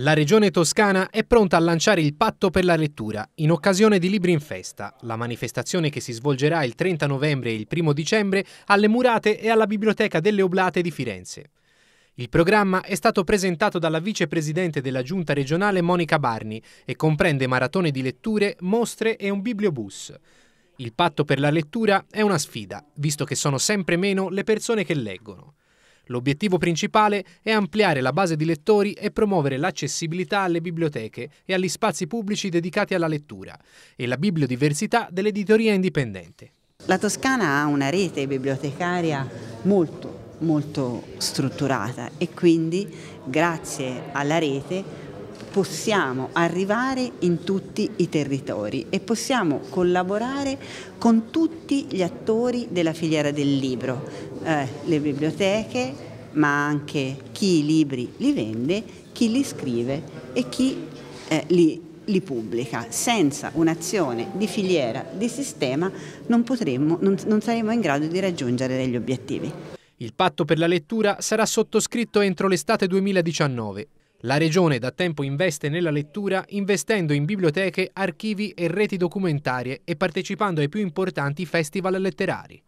La Regione Toscana è pronta a lanciare il patto per la lettura in occasione di Libri in Festa, la manifestazione che si svolgerà il 30 novembre e il 1 dicembre alle Murate e alla Biblioteca delle Oblate di Firenze. Il programma è stato presentato dalla vicepresidente della giunta regionale Monica Barni e comprende maratone di letture, mostre e un bibliobus. Il patto per la lettura è una sfida, visto che sono sempre meno le persone che leggono. L'obiettivo principale è ampliare la base di lettori e promuovere l'accessibilità alle biblioteche e agli spazi pubblici dedicati alla lettura e la bibliodiversità dell'editoria indipendente. La Toscana ha una rete bibliotecaria molto molto strutturata e quindi grazie alla rete possiamo arrivare in tutti i territori e possiamo collaborare con tutti gli attori della filiera del libro, eh, le biblioteche, ma anche chi i libri li vende, chi li scrive e chi eh, li, li, pubblica. Senza un'azione di filiera, di sistema, non, potremmo, non, non saremo in grado di raggiungere degli obiettivi. Il patto per la lettura sarà sottoscritto entro l'estate 2019 la Regione da tempo investe nella lettura investendo in biblioteche, archivi e reti documentarie e partecipando ai più importanti festival letterari.